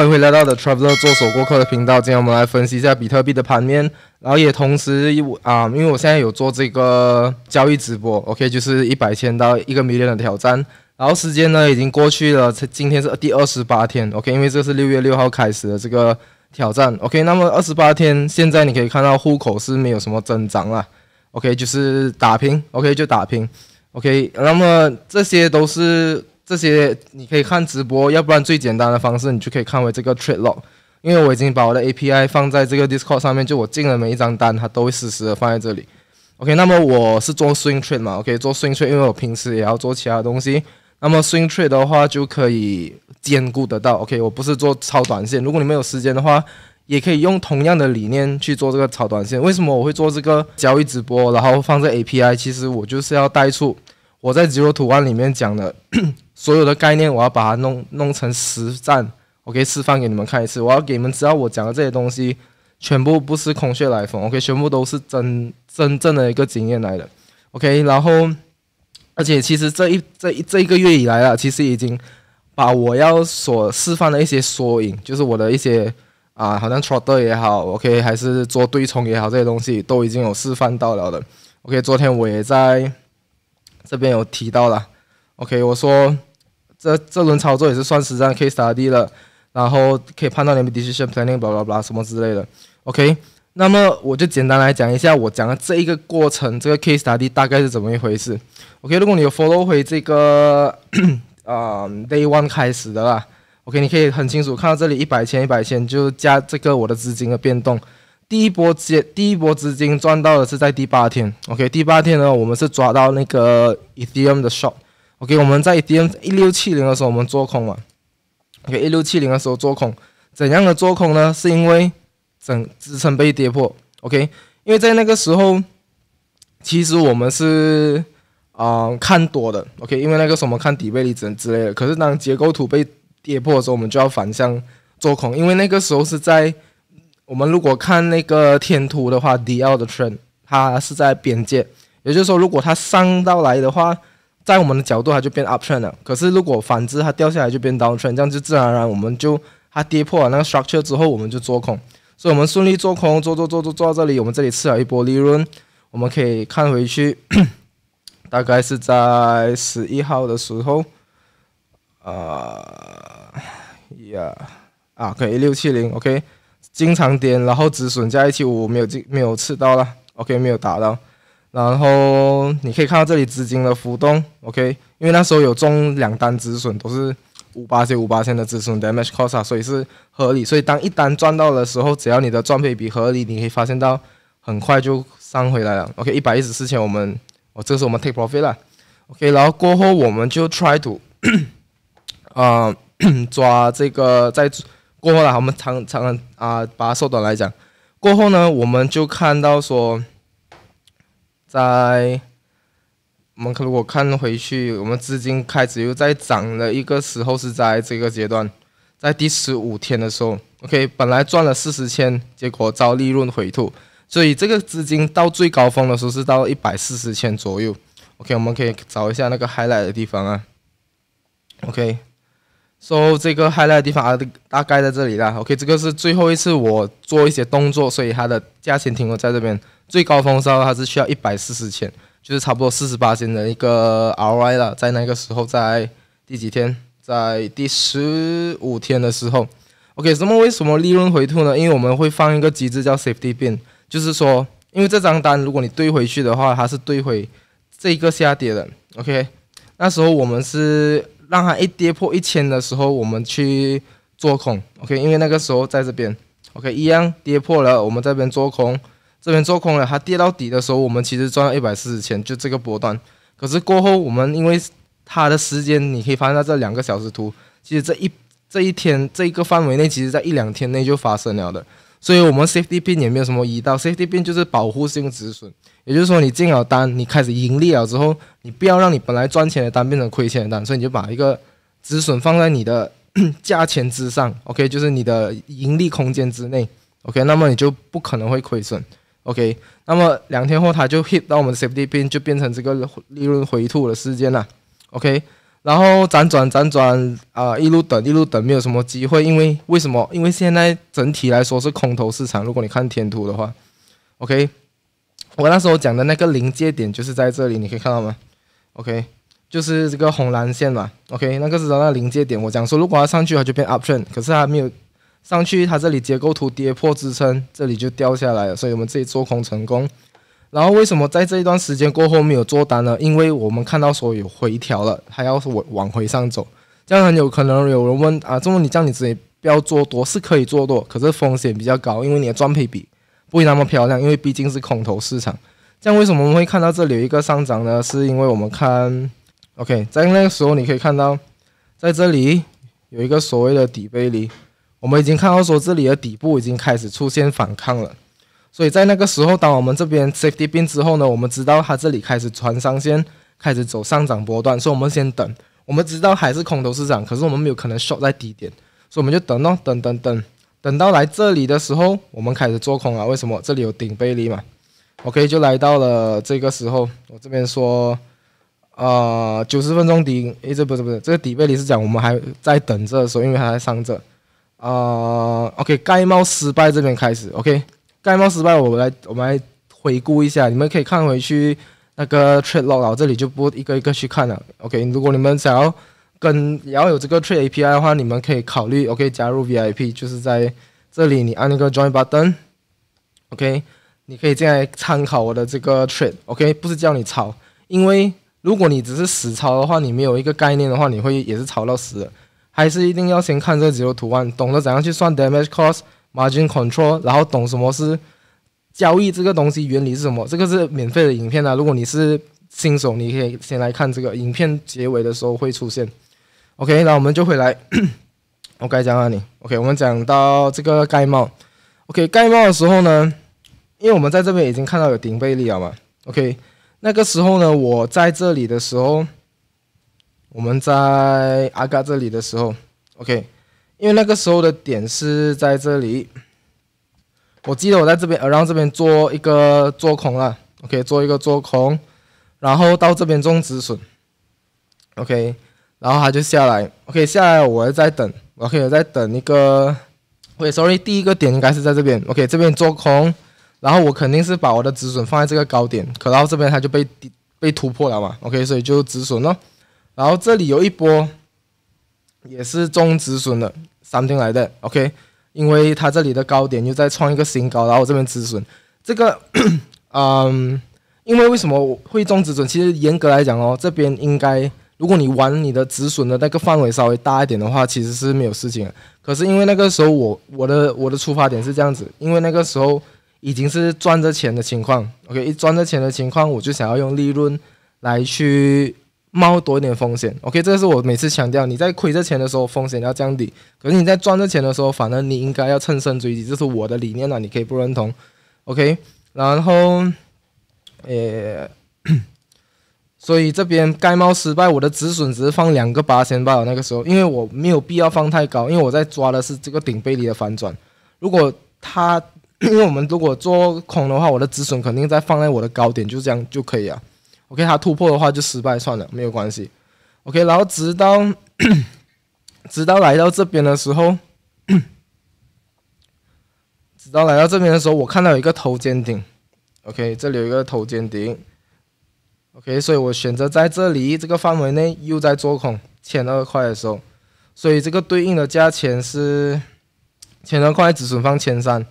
欢迎来到的 Traveler 做手过客的频道。今天我们来分析一下比特币的盘面，然后也同时啊，因为我现在有做这个交易直播，OK，就是一百千到一个 million 的挑战。然后时间呢已经过去了，今天是第二十八天，OK，因为这是六月六号开始的这个挑战，OK。那么二十八天，现在你可以看到户口是没有什么增长了 o k 就是打拼，OK 就打拼，OK。那么这些都是。这些你可以看直播，要不然最简单的方式，你就可以看我这个 trade log，因为我已经把我的 API 放在这个 Discord 上面，就我进了每一张单，它都会实时的放在这里。OK，那么我是做 swing trade 嘛，o k 做 swing trade，因为我平时也要做其他东西。那么 swing trade 的话就可以兼顾得到。OK，我不是做超短线，如果你们有时间的话，也可以用同样的理念去做这个超短线。为什么我会做这个交易直播，然后放在 API？其实我就是要带出。我在极右图案里面讲的 所有的概念，我要把它弄弄成实战我可以示范给你们看一次。我要给你们知道，我讲的这些东西全部不是空穴来风，OK，全部都是真真正的一个经验来的，OK。然后，而且其实这一这一这一个月以来啊，其实已经把我要所示范的一些缩影，就是我的一些啊，好像 trader 也好，OK，还是做对冲也好，这些东西都已经有示范到了的，OK。昨天我也在。这边有提到了，OK，我说这这轮操作也是算实战 s t u d y 了，然后可以判断你们 decision planning b l a b l a b l a 什么之类的，OK，那么我就简单来讲一下我讲的这一个过程，这个 case s t u d y 大概是怎么一回事，OK，如果你有 follow 回这个嗯 day one 开始的啦，OK，你可以很清楚看到这里一百千一百千就加这个我的资金的变动。第一波接第一波资金赚到的是在第八天，OK，第八天呢，我们是抓到那个 ETH 的 short，OK，我们在 ETH 一六七零的时候我们做空嘛，OK，一六七零的时候做空，怎样的做空呢？是因为整支撑被跌破，OK，因为在那个时候，其实我们是啊看多的，OK，因为那个时候我们看底背离整之类的，可是当结构图被跌破的时候，我们就要反向做空，因为那个时候是在。我们如果看那个天图的话，D 幺的穿它是在边界，也就是说，如果它上到来的话，在我们的角度它就变 up trend 了。可是如果反之它掉下来就变 down trend，这样就自然而然我们就它跌破了那个 structure 之后，我们就做空。所以，我们顺利做空，做做做做做到这里，我们这里吃了一波利润。我们可以看回去，大概是在十一号的时候，呃，呀，啊，可以六七零，OK。经常点，然后止损加一七五没有进，没有吃到啦。OK，没有打到。然后你可以看到这里资金的浮动。OK，因为那时候有中两单止损都是五八千、五八千的止损，damage c o s t 所以是合理。所以当一单赚到的时候，只要你的赚配比合理，你可以发现到很快就上回来了。OK，一百一十四千，我们，哦，这是我们 take profit 了。OK，然后过后我们就 try to 啊 抓这个在。过后了，我们常常啊把它缩短来讲。过后呢，我们就看到说，在我们如果看回去，我们资金开始又在涨的一个时候是在这个阶段，在第十五天的时候，OK，本来赚了四十千，结果遭利润回吐，所以这个资金到最高峰的时候是到一百四十千左右。OK，我们可以找一下那个 highlight 的地方啊。OK。So 这个 high 那地方啊，大概在这里啦。OK，这个是最后一次我做一些动作，所以它的价钱停留在这边。最高峰时候它是需要一百四十千，就是差不多四十八千的一个 R Y 了。在那个时候，在第几天，在第十五天的时候，OK，那么为什么利润回吐呢？因为我们会放一个机制叫 Safety Bin，就是说，因为这张单如果你兑回去的话，它是兑回这一个下跌的。OK，那时候我们是。让它一跌破一千的时候，我们去做空，OK？因为那个时候在这边，OK？一样跌破了，我们这边做空，这边做空了，它跌到底的时候，我们其实赚了一百四十千，就这个波段。可是过后，我们因为它的时间，你可以发现，在这两个小时图，其实这一这一天这一个范围内，其实在一两天内就发生了的。所以，我们 safety pin 也没有什么疑道，safety pin 就是保护性止损。也就是说，你进了单，你开始盈利了之后，你不要让你本来赚钱的单变成亏钱的单，所以你就把一个止损放在你的 价钱之上。OK，就是你的盈利空间之内。OK，那么你就不可能会亏损。OK，那么两天后它就 hit 到我们的 safety pin 就变成这个利润回吐的时间了。OK。然后辗转辗转啊，一路等一路等，没有什么机会，因为为什么？因为现在整体来说是空头市场。如果你看天图的话，OK，我那时候讲的那个临界点就是在这里，你可以看到吗？OK，就是这个红蓝线嘛。OK，那个是那临界点，我讲说如果它上去，它就变 uptrend，可是它没有上去，它这里结构图跌破支撑，这里就掉下来了，所以我们这里做空成功。然后为什么在这一段时间过后没有做单呢？因为我们看到说有回调了，还要往往回上走，这样很有可能有人问啊，这么你这样你自己不要做多是可以做多，可是风险比较高，因为你的装赔比不会那么漂亮，因为毕竟是空头市场。这样为什么我们会看到这里有一个上涨呢？是因为我们看，OK，在那个时候你可以看到，在这里有一个所谓的底背离，我们已经看到说这里的底部已经开始出现反抗了。所以在那个时候，当我们这边 safety 并之后呢，我们知道它这里开始穿上线，开始走上涨波段，所以我们先等。我们知道还是空头市场，可是我们没有可能 shot 在低点，所以我们就等哦，等等等等到来这里的时候，我们开始做空啊。为什么这里有顶背离嘛？OK，就来到了这个时候，我这边说，呃，九十分钟底，诶，这不是不是这个底背离是讲我们还在等着的时候，因为还在上这，啊，OK，盖帽失败这边开始，OK。盖帽失败，我们来我们来回顾一下，你们可以看回去那个 trade log，这里就不一个一个去看了。OK，如果你们想要跟，要有这个 trade API 的话，你们可以考虑 OK 加入 VIP，就是在这里你按那个 join button，OK，你可以进来参考我的这个 trade。OK，不是叫你抄，因为如果你只是死抄的话，你没有一个概念的话，你会也是抄到死的。还是一定要先看这几个图案，懂得怎样去算 damage cost。Margin control，然后懂什么是交易这个东西原理是什么？这个是免费的影片啊，如果你是新手，你可以先来看这个影片。结尾的时候会出现。OK，那我们就回来，我该讲哪里 OK，我们讲到这个盖帽。OK，盖帽的时候呢，因为我们在这边已经看到有顶背力了嘛。o k 那个时候呢，我在这里的时候，我们在阿嘎这里的时候，OK。因为那个时候的点是在这里，我记得我在这边，然后这边做一个做空了，OK，做一个做空，然后到这边中止损，OK，然后它就下来，OK，下来我再等，我可以再等一个，OK，Sorry，第一个点应该是在这边，OK，这边做空，然后我肯定是把我的止损放在这个高点，可到这边它就被被突破了嘛，OK，所以就止损了，然后这里有一波，也是中止损的，something 来的，OK，因为它这里的高点又在创一个新高，然后我这边止损，这个，嗯，因为为什么我会中止损？其实严格来讲哦，这边应该，如果你玩你的止损的那个范围稍微大一点的话，其实是没有事情。可是因为那个时候我我的我的出发点是这样子，因为那个时候已经是赚着钱的情况，OK，一赚着钱的情况，我就想要用利润来去。猫多一点风险，OK，这是我每次强调，你在亏这钱的时候风险要降低，可是你在赚这钱的时候，反正你应该要乘胜追击，这是我的理念啊，你可以不认同，OK，然后，呃，所以这边盖帽失败，我的止损只是放两个八千八，那个时候因为我没有必要放太高，因为我在抓的是这个顶背离的反转，如果它，因为我们如果做空的话，我的止损肯定在放在我的高点，就这样就可以了。O.K. 他突破的话就失败算了，没有关系。O.K. 然后直到，直到来到这边的时候，直到来到这边的时候，我看到有一个头肩顶。O.K. 这里有一个头肩顶。O.K. 所以，我选择在这里这个范围内又在做空千二块的时候，所以这个对应的价钱是千二块止损放千三。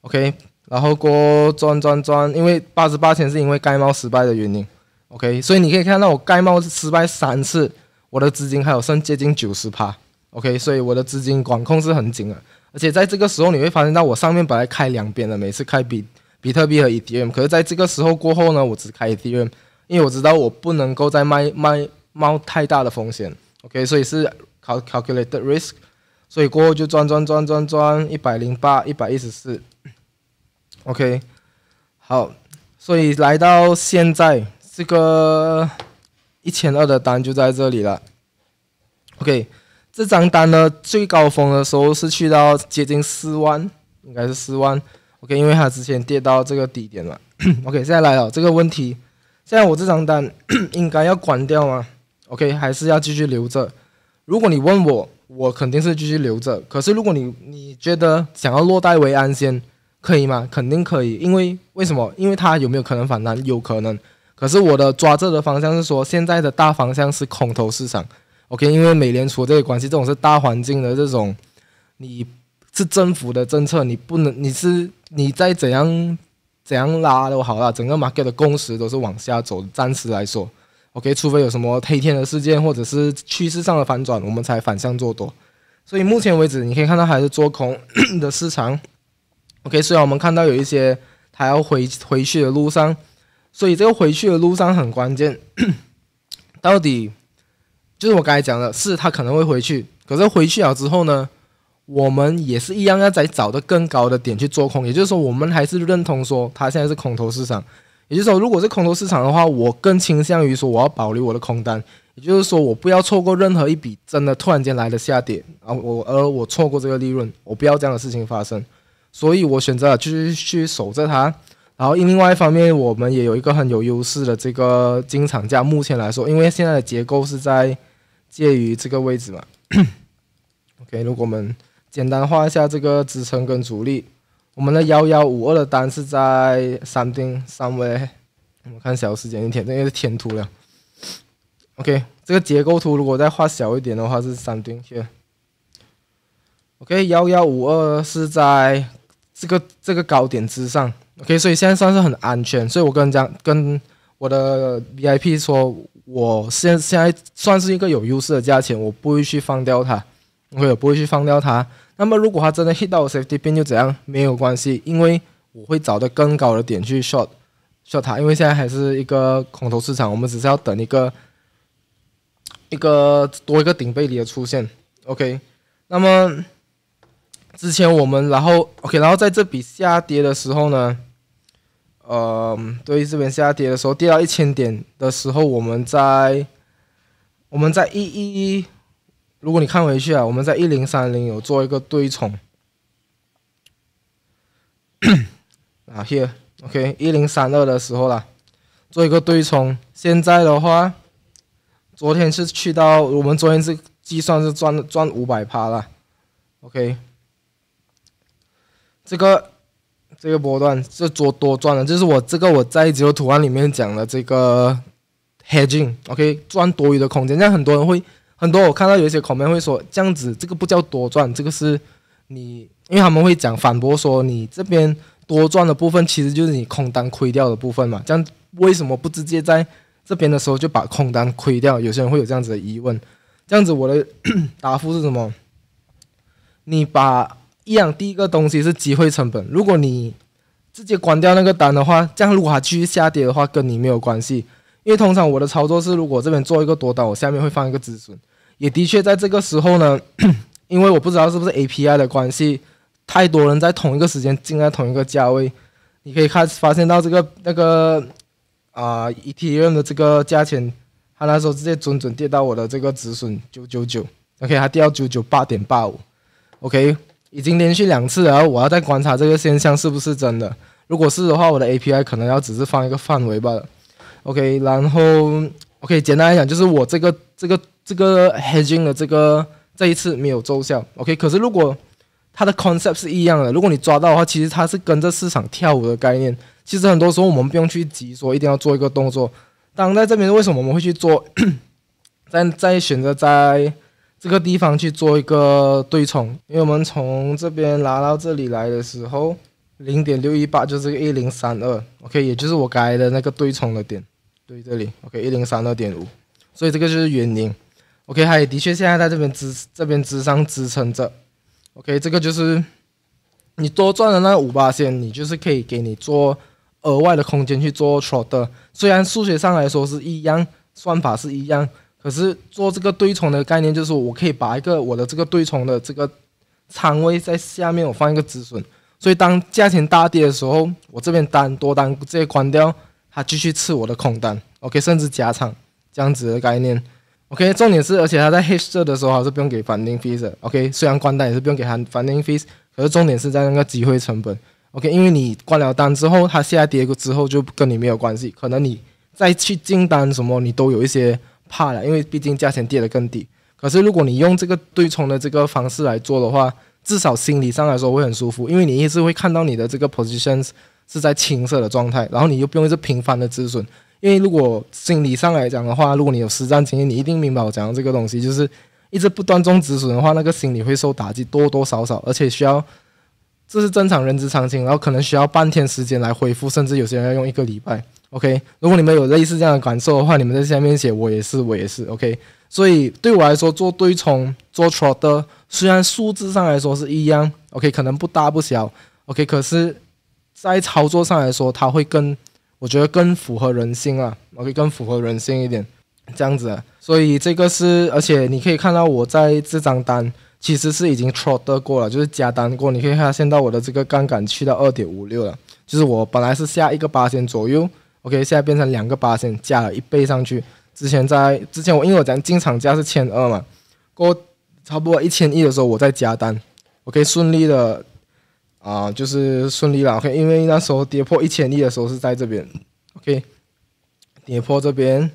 O.K. 然后过钻钻钻，因为八十八千是因为盖帽失败的原因。OK，所以你可以看到我盖帽失败三次，我的资金还有剩接近九十趴。OK，所以我的资金管控是很紧的。而且在这个时候你会发现，到我上面本来开两边的，每次开比比特币和 e 太 m 可是在这个时候过后呢，我只开 e 太 m 因为我知道我不能够再卖卖冒太大的风险。OK，所以是 calculated risk。所以过后就赚赚赚赚赚一百零八一百一十四。OK，好，所以来到现在。这个一千二的单就在这里了。OK，这张单呢最高峰的时候是去到接近四万，应该是四万。OK，因为它之前跌到这个低点了。OK，现在来了这个问题，现在我这张单 应该要关掉吗？OK，还是要继续留着？如果你问我，我肯定是继续留着。可是如果你你觉得想要落袋为安先可以吗？肯定可以，因为为什么？因为它有没有可能反弹？有可能。可是我的抓这的方向是说，现在的大方向是空头市场，OK，因为美联储这个关系，这种是大环境的这种，你是政府的政策，你不能，你是你在怎样怎样拉都好了，整个 market 的共识都是往下走，暂时来说，OK，除非有什么黑天的事件或者是趋势上的反转，我们才反向做多。所以目前为止，你可以看到还是做空 的市场，OK，虽然我们看到有一些它要回回去的路上。所以这个回去的路上很关键，到底就是我刚才讲的，是他可能会回去，可是回去了之后呢，我们也是一样要在找的更高的点去做空，也就是说，我们还是认同说它现在是空头市场，也就是说，如果是空头市场的话，我更倾向于说我要保留我的空单，也就是说，我不要错过任何一笔真的突然间来的下跌啊，我而我错过这个利润，我不要这样的事情发生，所以我选择了继续去守着它。然后另外一方面，我们也有一个很有优势的这个进场价。目前来说，因为现在的结构是在介于这个位置嘛。OK，如果我们简单画一下这个支撑跟阻力，我们的幺幺五二的单是在三丁三位。我们看小时间一天，这个是天图了。OK，这个结构图如果再画小一点的话是三丁。OK，幺幺五二是在这个这个高点之上。OK，所以现在算是很安全，所以我跟你讲，跟我的 VIP 说，我现现在算是一个有优势的价钱，我不会去放掉它，OK，不会去放掉它。那么如果它真的 hit 到 s a safety 点又怎样？没有关系，因为我会找到更高的点去 short short 它，因为现在还是一个空头市场，我们只是要等一个一个多一个顶背离的出现，OK，那么。之前我们，然后 OK，然后在这笔下跌的时候呢，呃，对于这边下跌的时候，跌到一千点的时候，我们在我们在一一，如果你看回去啊，我们在一零三零有做一个对冲，啊，Here OK，一零三二的时候啦，做一个对冲。现在的话，昨天是去到我们昨天是计算是赚赚五百趴啦，OK。这个这个波段是做多赚的，就是我这个我在几个图案里面讲的这个 hedging，OK，赚多余的空间。那很多人会，很多我看到有一些 comment 会说，这样子这个不叫多赚，这个是你，因为他们会讲反驳说，你这边多赚的部分其实就是你空单亏掉的部分嘛。这样为什么不直接在这边的时候就把空单亏掉？有些人会有这样子的疑问。这样子我的 答复是什么？你把一样，第一个东西是机会成本。如果你直接关掉那个单的话，这样如果还继续下跌的话，跟你没有关系。因为通常我的操作是，如果这边做一个多单，我下面会放一个止损。也的确在这个时候呢，因为我不知道是不是 API 的关系，太多人在同一个时间进在同一个价位。你可以看发现到这个那个啊，e T R 的这个价钱，它那时候直接准准跌到我的这个止损九九九。OK，它掉九九八点八五。OK。已经连续两次，然后我要再观察这个现象是不是真的。如果是的话，我的 A P I 可能要只是放一个范围罢了。O K，然后 O K，简单来讲就是我这个这个这个 hedging 的这个这一次没有奏效。O K，可是如果它的 concept 是一样的，如果你抓到的话，其实它是跟着市场跳舞的概念。其实很多时候我们不用去急，说一定要做一个动作。当然在这边为什么我们会去做，在在选择在。这个地方去做一个对冲，因为我们从这边拉到这里来的时候，零点六一八就是一零三二，OK，也就是我该的那个对冲的点，对这里，OK，一零三二点五，所以这个就是原因 o k 它也的确现在在这边支这边支上支撑着，OK，这个就是你多赚的那五八线，你就是可以给你做额外的空间去做 s o t 的，虽然数学上来说是一样，算法是一样。可是做这个对冲的概念，就是我可以把一个我的这个对冲的这个仓位在下面我放一个止损，所以当价钱大跌的时候，我这边单多单直接关掉，它继续吃我的空单。OK，甚至加仓这样子的概念。OK，重点是而且它在黑色的时候还是不用给反定 fees。OK，虽然关单也是不用给它反定 fees，可是重点是在那个机会成本。OK，因为你关了单之后，它下跌之后就跟你没有关系，可能你再去进单什么，你都有一些。怕了，因为毕竟价钱跌得更低。可是如果你用这个对冲的这个方式来做的话，至少心理上来说会很舒服，因为你一直会看到你的这个 positions 是在青色的状态，然后你又不用一直频繁的止损。因为如果心理上来讲的话，如果你有实战经验，你一定明白我讲的这个东西，就是一直不断中止损的话，那个心理会受打击，多多少少，而且需要。这是正常人之常情，然后可能需要半天时间来恢复，甚至有些人要用一个礼拜。OK，如果你们有类似这样的感受的话，你们在下面写“我也是，我也是”。OK，所以对我来说，做对冲做 t r 虽然数字上来说是一样，OK，可能不大不小，OK，可是，在操作上来说，它会更，我觉得更符合人性啊，OK，更符合人性一点，这样子。所以这个是，而且你可以看到我在这张单。其实是已经超额过了，就是加单过。你可以发现到我的这个杠杆去到二点五六了，就是我本来是下一个八千左右，OK，现在变成两个八千，加了一倍上去。之前在之前我因为我讲进场价是千二嘛，过差不多一千亿的时候，我在加单，我可以顺利的啊，就是顺利了。OK，因为那时候跌破一千亿的时候是在这边，OK，跌破这边，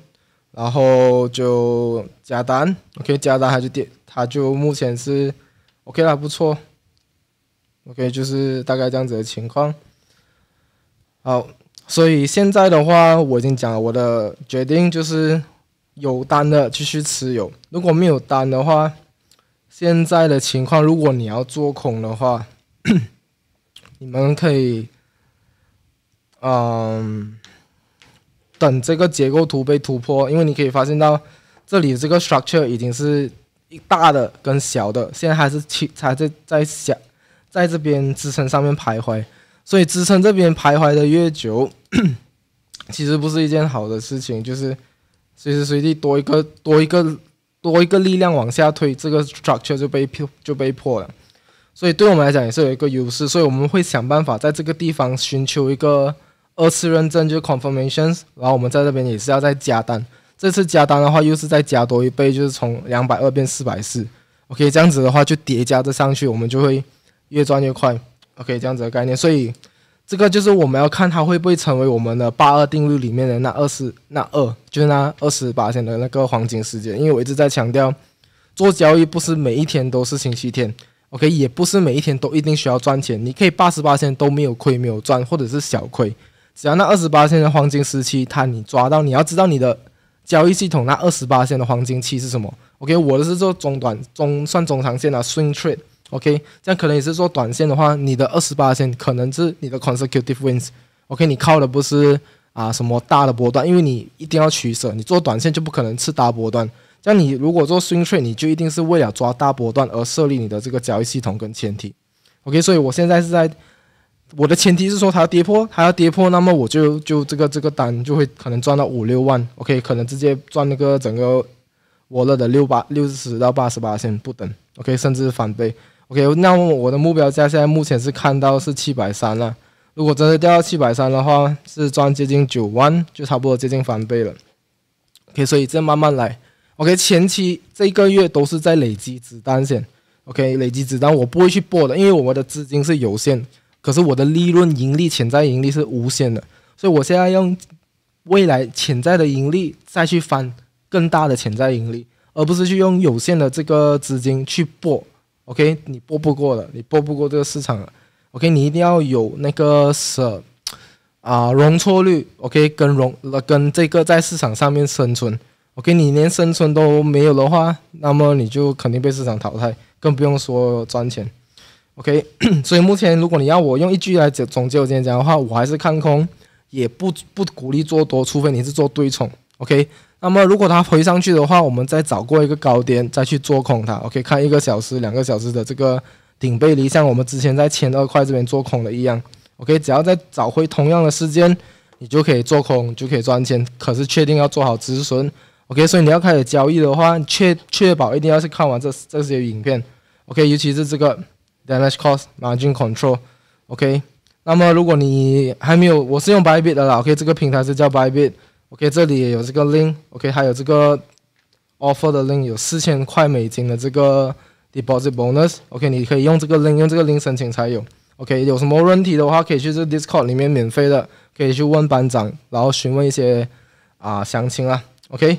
然后就加单，OK，加单还是跌。他就目前是 OK 啦，不错。OK，就是大概这样子的情况。好，所以现在的话，我已经讲了我的决定，就是有单的继续持有，如果没有单的话，现在的情况，如果你要做空的话，你们可以，嗯，等这个结构图被突破，因为你可以发现到这里这个 structure 已经是。大的跟小的，现在还是还在在想，在这边支撑上面徘徊，所以支撑这边徘徊的越久，其实不是一件好的事情，就是随时随地多一个多一个多一个力量往下推，这个 structure 就被就被破了。所以对我们来讲也是有一个优势，所以我们会想办法在这个地方寻求一个二次认证，就 confirmations，然后我们在这边也是要再加单。这次加单的话，又是再加多一倍，就是从两百二变四百四。OK，这样子的话就叠加着上去，我们就会越赚越快。OK，这样子的概念，所以这个就是我们要看它会不会成为我们的八二定律里面的那二十那二，就是那二十八天的那个黄金时间。因为我一直在强调，做交易不是每一天都是星期天。OK，也不是每一天都一定需要赚钱，你可以八十八天都没有亏没有赚，或者是小亏，只要那二十八天的黄金时期，它你抓到，你要知道你的。交易系统那二十八线的黄金期是什么？OK，我的是做中短中算中长线的 swing trade。OK，这样可能也是做短线的话，你的二十八线可能是你的 consecutive wins。OK，你靠的不是啊什么大的波段，因为你一定要取舍。你做短线就不可能吃大波段。像你如果做 swing trade，你就一定是为了抓大波段而设立你的这个交易系统跟前提。OK，所以我现在是在。我的前提是说它跌破，它要跌破，那么我就就这个这个单就会可能赚到五六万，OK，可能直接赚那个整个我的的六八六十到八十八线不等，OK，甚至翻倍，OK，那么我的目标价现在目前是看到是七百三了，如果真的掉到七百三的话，是赚接近九万，就差不多接近翻倍了，OK，所以这慢慢来，OK，前期这个月都是在累积子弹线，OK，累积子弹我不会去破的，因为我们的资金是有限。可是我的利润、盈利、潜在盈利是无限的，所以我现在用未来潜在的盈利再去翻更大的潜在盈利，而不是去用有限的这个资金去搏。OK，你搏不过了，你搏不过这个市场了。OK，你一定要有那个舍啊，容错率。OK，跟容跟这个在市场上面生存。OK，你连生存都没有的话，那么你就肯定被市场淘汰，更不用说赚钱。OK，所以目前如果你要我用一句来总结我今天讲的话，我还是看空，也不不鼓励做多，除非你是做对冲。OK，那么如果它回上去的话，我们再找过一个高点，再去做空它。OK，看一个小时、两个小时的这个顶背离，像我们之前在千二块这边做空的一样。OK，只要再找回同样的时间，你就可以做空，就可以赚钱。可是确定要做好止损。OK，所以你要开始交易的话，确确保一定要去看完这这些影片。OK，尤其是这个。Damage cost margin control，OK。那么如果你还没有，我是用 Bybit 的啦。o k 这个平台是叫 Bybit，OK。这里也有这个 link，OK。还有这个 offer 的 link，有四千块美金的这个 deposit bonus，OK。你可以用这个 link，用这个 link 申请才有，OK。有什么问题的话，可以去这 Discord 里面免费的，可以去问班长，然后询问一些啊详情啊，OK。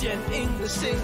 坚硬的心。